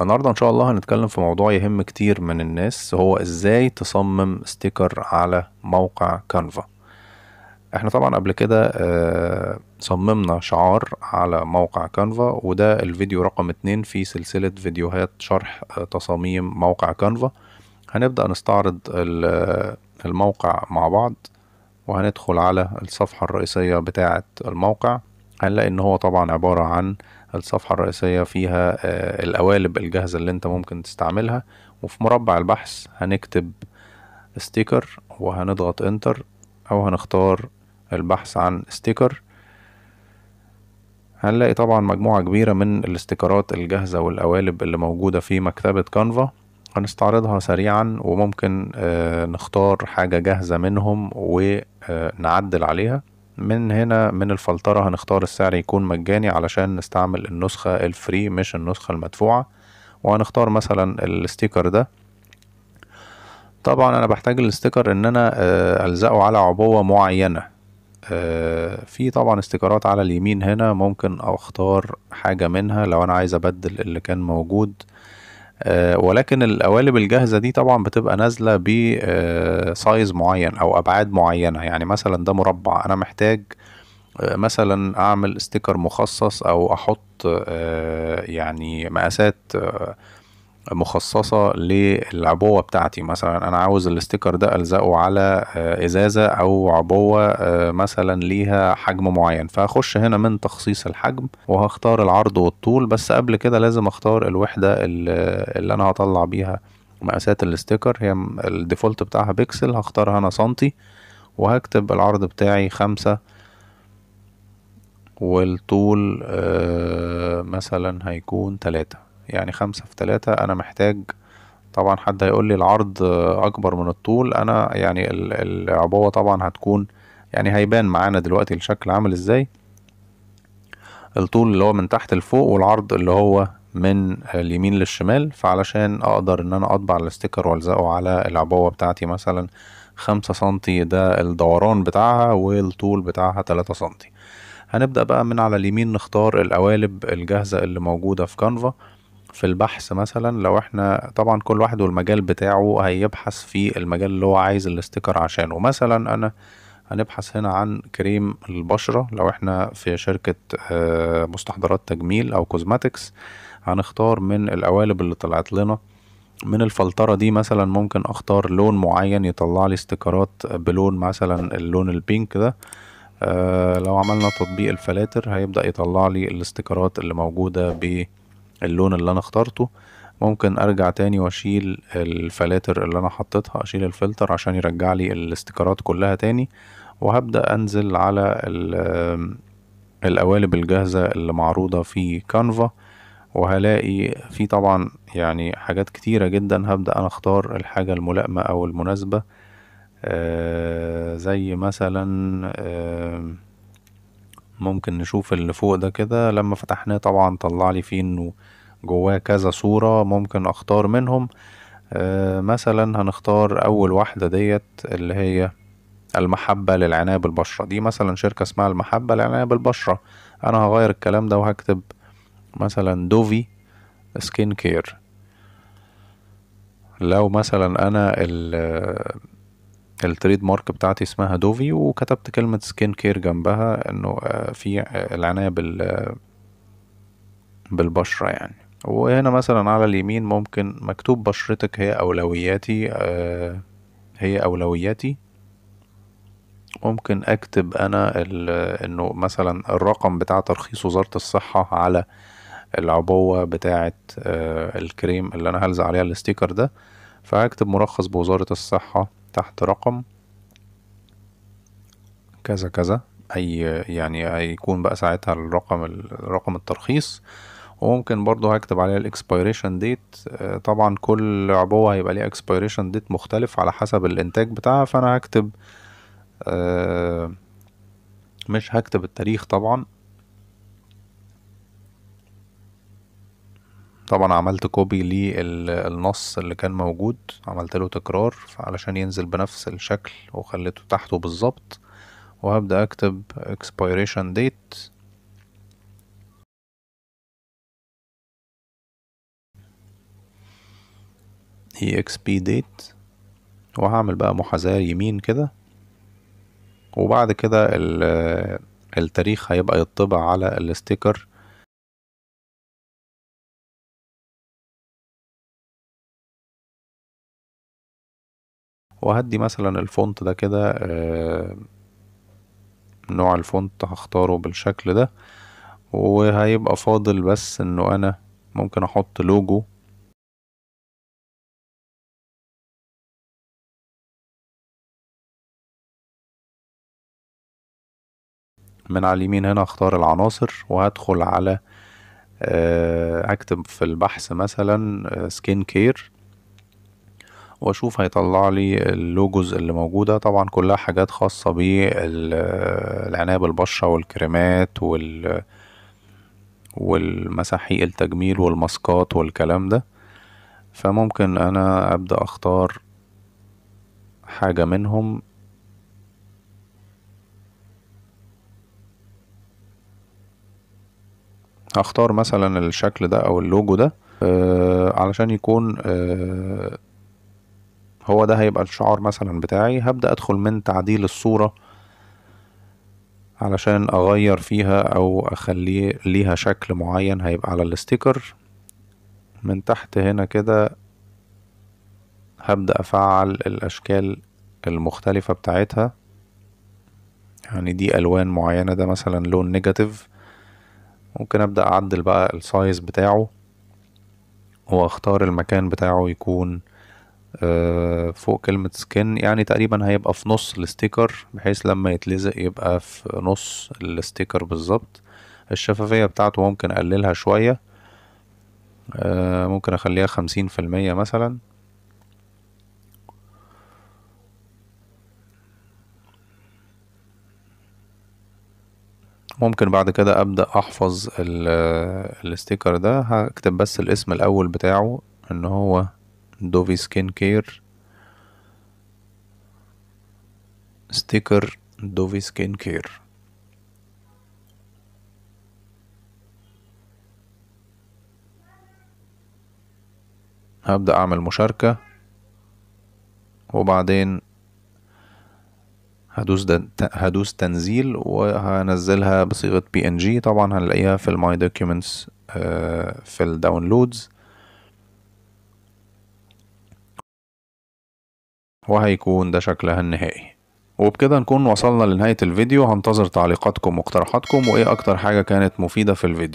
النهارده ان شاء الله هنتكلم في موضوع يهم كتير من الناس هو ازاي تصمم ستيكر على موقع كانفا احنا طبعا قبل كده آه، صممنا شعار على موقع كانفا وده الفيديو رقم اتنين في سلسلة فيديوهات شرح آه، تصاميم موقع كانفا هنبدأ نستعرض آه، الموقع مع بعض وهندخل على الصفحة الرئيسية بتاعة الموقع هنلاقي ان هو طبعا عبارة عن الصفحة الرئيسية فيها آه، القوالب الجاهزة اللي انت ممكن تستعملها وفي مربع البحث هنكتب ستيكر وهنضغط انتر او هنختار البحث عن ستيكر هنلاقي طبعا مجموعة كبيرة من الاستيكرات الجاهزة والقوالب اللي موجودة في مكتبة كانفا هنستعرضها سريعا وممكن آه، نختار حاجة جاهزة منهم ونعدل آه، عليها من هنا من الفلترة هنختار السعر يكون مجاني علشان نستعمل النسخة الفري مش النسخة المدفوعة وهنختار مثلا الستيكر ده طبعا انا بحتاج الاستيكر ان انا آه، الزقه على عبوة معينة آه، في طبعا استيكرات على اليمين هنا ممكن اختار حاجة منها لو انا عايز ابدل اللي كان موجود آه، ولكن القوالب الجاهزه دي طبعا بتبقى نازله بسايز آه، معين او ابعاد معينه يعني مثلا ده مربع انا محتاج آه، مثلا اعمل استيكر مخصص او احط يعني مقاسات مخصصة للعبوة بتاعتي مثلا أنا عاوز الاستيكر ده ألزقه على آه، إزازة أو عبوة آه، مثلا ليها حجم معين فأخش هنا من تخصيص الحجم وهختار العرض والطول بس قبل كده لازم اختار الوحدة اللي أنا هطلع بيها مقاسات الاستيكر هي الديفولت بتاعها بيكسل هختارها أنا سنتي وهكتب العرض بتاعي خمسة والطول آه، مثلا هيكون تلاتة يعني خمسة في تلاتة أنا محتاج طبعا حد هيقول لي العرض أكبر من الطول أنا يعني العبوة طبعا هتكون يعني هيبان معانا دلوقتي الشكل عامل ازاي الطول اللي هو من تحت لفوق والعرض اللي هو من اليمين للشمال فعلشان اقدر ان انا اطبع الاستيكر والزقه على العبوه بتاعتي مثلا خمسة سنتي ده الدوران بتاعها والطول بتاعها تلاتة سنتي هنبدأ بقى من على اليمين نختار القوالب الجاهزة اللي موجودة في كانفا في البحث مثلا لو احنا طبعا كل واحد والمجال بتاعه هيبحث في المجال اللي هو عايز الاستيكر عشانه مثلا انا هنبحث هنا عن كريم البشرة لو احنا في شركة آه، مستحضرات تجميل او كوزماتكس هنختار من القوالب اللي طلعت لنا من الفلترة دي مثلا ممكن اختار لون معين يطلع لي استيكرات بلون مثلا اللون البينك ده آه، لو عملنا تطبيق الفلاتر هيبدأ يطلع لي الاستيكرات اللي موجودة باللون اللون اللي انا اخترته ممكن ارجع تاني واشيل الفلاتر اللي انا حطيتها اشيل الفلتر عشان يرجع لي الاستيكرات كلها تاني وهبدأ انزل على القوالب الجاهزة اللي معروضة في كانفا وهلاقي في طبعا يعني حاجات كتيرة جدا هبدأ انا اختار الحاجة الملائمة او المناسبة آه، زي مثلا ممكن نشوف اللي فوق ده كده لما فتحناه طبعا طلع لي فيه انه جواه كذا صورة ممكن اختار منهم آه، مثلا هنختار اول واحدة ديت اللي هي المحبة للعناية بالبشرة دي مثلا شركة اسمها المحبة للعناية بالبشرة انا هغير الكلام ده وهكتب مثلا دوفي سكين كير لو مثلا انا ال التريد مارك بتاعتي اسمها دوفي وكتبت كلمة سكين كير جنبها انه آه، في آه، العناية بال آه، بالبشرة يعني وهنا مثلا على اليمين ممكن مكتوب بشرتك هي أولوياتي هي أولوياتي ممكن أكتب أنا إنه مثلا الرقم بتاع ترخيص وزارة الصحة على العبوة بتاعة الكريم اللي أنا هلزق عليها الستيكر ده فهكتب مرخص بوزارة الصحة تحت رقم كذا كذا اي يعني هيكون بقى ساعتها الرقم رقم الترخيص وممكن برضو هكتب عليها الاكسبيريشن آه، ديت طبعا كل عبوة هيبقى ليها اكسبيريشن ديت مختلف على حسب الانتاج بتاعها فانا هكتب آه، مش هكتب التاريخ طبعا طبعا عملت كوبي للنص اللي كان موجود عملت له تكرار علشان ينزل بنفس الشكل وخليته تحته بالظبط وهبدأ اكتب expiration date exp date وهعمل بقى محاذاة يمين كده وبعد كده التاريخ هيبقى يطبع على الاستيكر وهدي مثلا الفونت ده كده آه، نوع الفونت هختاره بالشكل ده وهيبقى فاضل بس انه انا ممكن احط لوجو من على اليمين هنا اختار العناصر وهدخل على آه، اكتب في البحث مثلا سكين آه، كير واشوف هيطلع لي اللوجوز اللي موجودة طبعا كلها حاجات خاصة بالعناية بالبشرة والكريمات وال والمساحيق التجميل والماسكات والكلام ده فممكن انا ابدأ اختار حاجة منهم هختار مثلا الشكل ده او اللوجو ده آه علشان يكون آه هو ده هيبقى الشعار مثلا بتاعي هبدأ أدخل من تعديل الصورة علشان أغير فيها أو اخلي ليها شكل معين هيبقى على الاستيكر من تحت هنا كده هبدأ أفعل الأشكال المختلفة بتاعتها يعني دي ألوان معينة ده مثلا لون نيجاتيف ممكن أبدأ أعدل بقى السايز بتاعه واختار المكان بتاعه يكون آه، فوق كلمة سكن يعني تقريبا هيبقى في نص الاستيكر بحيث لما يتلزق يبقى في نص الاستيكر بالظبط الشفافية بتاعته ممكن أقللها شوية آه، ممكن أخليها خمسين في المية مثلا ممكن بعد كده أبدأ أحفظ الاستيكر ده هكتب بس الاسم الأول بتاعه إن هو دوفي سكين كير ستيكر دوفي سكين كير هبدأ أعمل مشاركة وبعدين هدوس, هدوس تنزيل وهنزلها بصيغة بي ان جي طبعا هنلاقيها في الماي آه، دوكيومنتس في الداونلودز وهيكون ده شكلها النهائي وبكده نكون وصلنا لنهاية الفيديو هنتظر تعليقاتكم واقتراحاتكم وايه اكتر حاجة كانت مفيدة في الفيديو